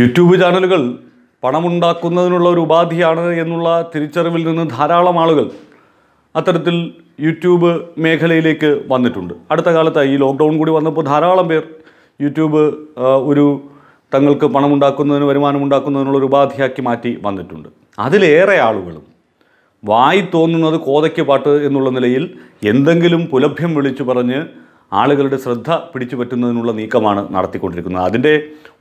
YouTube ചാനലുകൾ പണമുണ്ടാക്കുന്നതിനുള്ള ഒരു ഉപാധിയാണ് എന്നുള്ള തിരിച്ചറിവിൽ നിന്ന് ധാരാളം ആളുകൾ അത്തരത്തിൽ യൂട്യൂബ് മേഖലയിലേക്ക് വന്നിട്ടുണ്ട് അടുത്ത കാലത്തായി ഈ ലോക്ക്ഡൗൺ കൂടി വന്നപ്പോൾ ധാരാളം പേർ യൂട്യൂബ് ഒരു തങ്ങൾക്ക് പണമുണ്ടാക്കുന്നതിന് വരുമാനമുണ്ടാക്കുന്നതിനുള്ള ഒരു ഉപാധിയാക്കി മാറ്റി വന്നിട്ടുണ്ട് അതിലേറെ ആളുകളും വായി തോന്നുന്നത് കോതയ്ക്ക് പാട്ട് എന്നുള്ള നിലയിൽ എന്തെങ്കിലും പുലഭ്യം വിളിച്ചു പറഞ്ഞ് ആളുകളുടെ ശ്രദ്ധ പിടിച്ചുപറ്റുന്നതിനുള്ള നീക്കമാണ് നടത്തിക്കൊണ്ടിരിക്കുന്നത് അതിൻ്റെ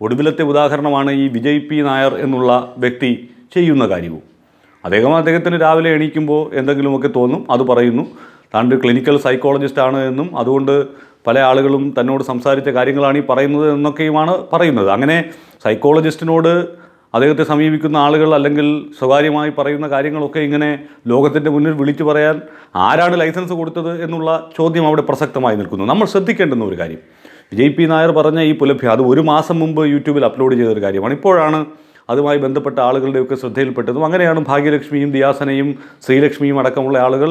ഒടുവിലത്തെ ഉദാഹരണമാണ് ഈ വിജയ് പി നായർ എന്നുള്ള വ്യക്തി ചെയ്യുന്ന കാര്യവും അദ്ദേഹം അദ്ദേഹത്തിന് രാവിലെ എണീക്കുമ്പോൾ എന്തെങ്കിലുമൊക്കെ തോന്നും അത് പറയുന്നു താണ്ട് ക്ലിനിക്കൽ സൈക്കോളജിസ്റ്റാണ് എന്നും അതുകൊണ്ട് പല ആളുകളും തന്നോട് സംസാരിച്ച കാര്യങ്ങളാണ് ഈ പറയുന്നത് എന്നൊക്കെയുമാണ് പറയുന്നത് അങ്ങനെ സൈക്കോളജിസ്റ്റിനോട് അദ്ദേഹത്തെ സമീപിക്കുന്ന ആളുകൾ അല്ലെങ്കിൽ സ്വകാര്യമായി പറയുന്ന കാര്യങ്ങളൊക്കെ ഇങ്ങനെ ലോകത്തിൻ്റെ മുന്നിൽ വിളിച്ചു പറയാൻ ആരാണ് ലൈസൻസ് കൊടുത്തത് എന്നുള്ള ചോദ്യം അവിടെ പ്രസക്തമായി നിൽക്കുന്നു നമ്മൾ ശ്രദ്ധിക്കേണ്ടുന്ന ഒരു കാര്യം വിജയ് പി നായർ പറഞ്ഞ ഈ പുലഭ്യ അത് ഒരു മാസം മുമ്പ് യൂട്യൂബിൽ അപ്ലോഡ് ചെയ്തൊരു കാര്യമാണ് ഇപ്പോഴാണ് അതുമായി ബന്ധപ്പെട്ട ആളുകളുടെയൊക്കെ ശ്രദ്ധയിൽപ്പെട്ടതും അങ്ങനെയാണ് ഭാഗ്യലക്ഷ്മിയും ദിയാസനയും ശ്രീലക്ഷ്മിയും അടക്കമുള്ള ആളുകൾ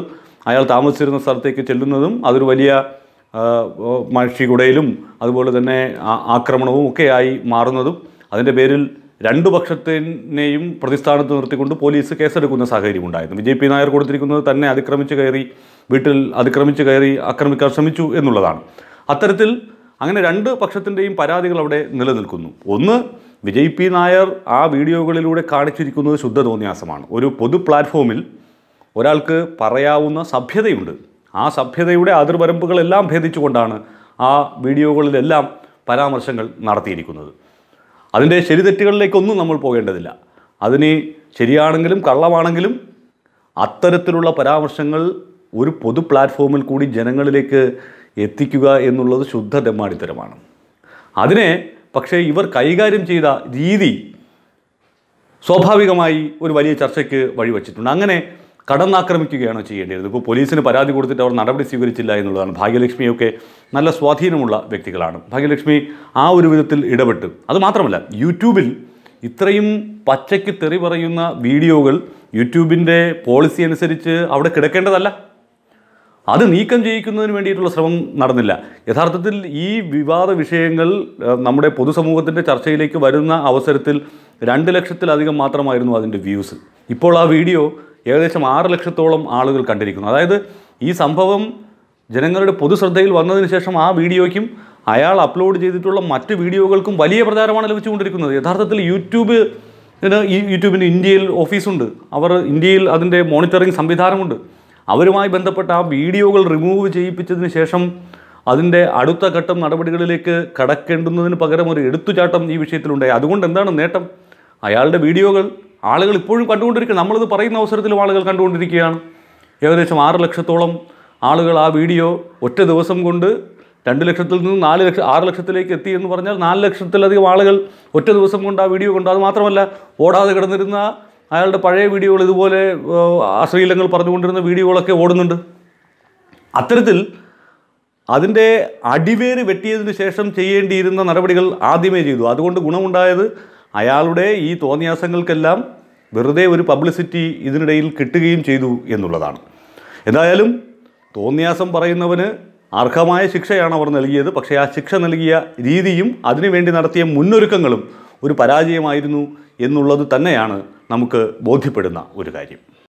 അയാൾ താമസിച്ചിരുന്ന സ്ഥലത്തേക്ക് ചെല്ലുന്നതും അതൊരു വലിയ മഷികുടയിലും അതുപോലെ തന്നെ ആക്രമണവും ഒക്കെയായി മാറുന്നതും അതിൻ്റെ പേരിൽ രണ്ടു പക്ഷത്തിനെയും പ്രതിസ്ഥാനത്ത് നിർത്തിക്കൊണ്ട് പോലീസ് കേസെടുക്കുന്ന സാഹചര്യം ഉണ്ടായിരുന്നു വിജയ് പി നായർ കൊടുത്തിരിക്കുന്നത് തന്നെ അതിക്രമിച്ച് കയറി വീട്ടിൽ അതിക്രമിച്ച് കയറി ആക്രമിക്കാൻ ശ്രമിച്ചു എന്നുള്ളതാണ് അത്തരത്തിൽ അങ്ങനെ രണ്ട് പക്ഷത്തിൻ്റെയും പരാതികൾ അവിടെ നിലനിൽക്കുന്നു ഒന്ന് വിജയ് പി നായർ ആ വീഡിയോകളിലൂടെ കാണിച്ചിരിക്കുന്നത് ശുദ്ധ തോന്നിയാസമാണ് ഒരു പൊതു പ്ലാറ്റ്ഫോമിൽ ഒരാൾക്ക് പറയാവുന്ന സഭ്യതയുണ്ട് ആ സഭ്യതയുടെ അതിർവരമ്പുകളെല്ലാം ഭേദിച്ചുകൊണ്ടാണ് ആ വീഡിയോകളിലെല്ലാം പരാമർശങ്ങൾ നടത്തിയിരിക്കുന്നത് അതിൻ്റെ ശരിതെറ്റുകളിലേക്കൊന്നും നമ്മൾ പോകേണ്ടതില്ല അതിന് ശരിയാണെങ്കിലും കള്ളമാണെങ്കിലും അത്തരത്തിലുള്ള പരാമർശങ്ങൾ ഒരു പൊതു പ്ലാറ്റ്ഫോമിൽ കൂടി ജനങ്ങളിലേക്ക് എത്തിക്കുക എന്നുള്ളത് ശുദ്ധ ഡെമാടിത്തരമാണ് അതിനെ പക്ഷേ ഇവർ കൈകാര്യം ചെയ്ത രീതി സ്വാഭാവികമായി ഒരു വലിയ ചർച്ചയ്ക്ക് വഴിവച്ചിട്ടുണ്ട് അങ്ങനെ കടന്നാക്രമിക്കുകയാണോ ചെയ്യേണ്ടിയത് ഇപ്പോൾ പോലീസിന് പരാതി കൊടുത്തിട്ട് അവർ നടപടി സ്വീകരിച്ചില്ല എന്നുള്ളതാണ് ഭാഗ്യലക്ഷ്മിയൊക്കെ നല്ല സ്വാധീനമുള്ള വ്യക്തികളാണ് ഭാഗ്യലക്ഷ്മി ആ ഒരു വിധത്തിൽ ഇടപെട്ട് അതുമാത്രമല്ല യൂട്യൂബിൽ ഇത്രയും പച്ചയ്ക്ക് തെറി പറയുന്ന വീഡിയോകൾ യൂട്യൂബിൻ്റെ പോളിസി അനുസരിച്ച് അവിടെ കിടക്കേണ്ടതല്ല അത് നീക്കം ചെയ്യിക്കുന്നതിന് വേണ്ടിയിട്ടുള്ള ശ്രമം നടന്നില്ല യഥാർത്ഥത്തിൽ ഈ വിവാദ വിഷയങ്ങൾ നമ്മുടെ പൊതുസമൂഹത്തിൻ്റെ ചർച്ചയിലേക്ക് വരുന്ന അവസരത്തിൽ രണ്ട് ലക്ഷത്തിലധികം മാത്രമായിരുന്നു അതിൻ്റെ വ്യൂസ് ഇപ്പോൾ ആ വീഡിയോ ഏകദേശം ആറ് ലക്ഷത്തോളം ആളുകൾ കണ്ടിരിക്കുന്നു അതായത് ഈ സംഭവം ജനങ്ങളുടെ പൊതുശ്രദ്ധയിൽ വന്നതിന് ശേഷം ആ വീഡിയോയ്ക്കും അയാൾ അപ്ലോഡ് ചെയ്തിട്ടുള്ള മറ്റ് വീഡിയോകൾക്കും വലിയ പ്രചാരമാണ് ലഭിച്ചുകൊണ്ടിരിക്കുന്നത് യഥാർത്ഥത്തിൽ യൂട്യൂബ് ഈ യൂട്യൂബിന് ഇന്ത്യയിൽ ഓഫീസുണ്ട് അവർ ഇന്ത്യയിൽ അതിൻ്റെ മോണിറ്ററിംഗ് സംവിധാനമുണ്ട് അവരുമായി ബന്ധപ്പെട്ട ആ വീഡിയോകൾ റിമൂവ് ചെയ്യിപ്പിച്ചതിന് ശേഷം അതിൻ്റെ അടുത്ത ഘട്ടം നടപടികളിലേക്ക് കടക്കേണ്ടുന്നതിന് പകരം ഒരു എടുത്തുചാട്ടം ഈ വിഷയത്തിലുണ്ടായി അതുകൊണ്ട് എന്താണ് നേട്ടം അയാളുടെ വീഡിയോകൾ ആളുകൾ ഇപ്പോഴും കണ്ടുകൊണ്ടിരിക്കുകയാണ് നമ്മളിത് പറയുന്ന അവസരത്തിലും ആളുകൾ കണ്ടുകൊണ്ടിരിക്കുകയാണ് ഏകദേശം ആറ് ലക്ഷത്തോളം ആളുകൾ ആ വീഡിയോ ഒറ്റ ദിവസം കൊണ്ട് രണ്ട് ലക്ഷത്തിൽ നിന്ന് നാല് ലക്ഷം ആറ് ലക്ഷത്തിലേക്ക് എത്തി എന്ന് പറഞ്ഞാൽ നാല് ലക്ഷത്തിലധികം ആളുകൾ ഒറ്റ ദിവസം കൊണ്ട് ആ വീഡിയോ കൊണ്ട് അതുമാത്രമല്ല മാത്രമല്ല ഓടാതെ കിടന്നിരുന്ന അയാളുടെ പഴയ വീഡിയോകൾ ഇതുപോലെ അശ്ലീലങ്ങൾ പറഞ്ഞുകൊണ്ടിരുന്ന വീഡിയോകളൊക്കെ ഓടുന്നുണ്ട് അത്തരത്തിൽ അതിൻ്റെ അടിവേര് വെട്ടിയതിന് ശേഷം ചെയ്യേണ്ടിയിരുന്ന നടപടികൾ ആദ്യമേ ചെയ്തു അതുകൊണ്ട് ഗുണമുണ്ടായത് അയാളുടെ ഈ തോന്നിയാസങ്ങൾക്കെല്ലാം വെറുതെ ഒരു പബ്ലിസിറ്റി ഇതിനിടയിൽ കിട്ടുകയും ചെയ്തു എന്നുള്ളതാണ് എന്തായാലും തോന്നിയാസം പറയുന്നവന് അർഹമായ ശിക്ഷയാണ് അവർ നൽകിയത് പക്ഷേ ആ ശിക്ഷ നൽകിയ രീതിയും അതിനുവേണ്ടി നടത്തിയ മുന്നൊരുക്കങ്ങളും ഒരു പരാജയമായിരുന്നു എന്നുള്ളത് തന്നെയാണ് നമുക്ക് ബോധ്യപ്പെടുന്ന ഒരു കാര്യം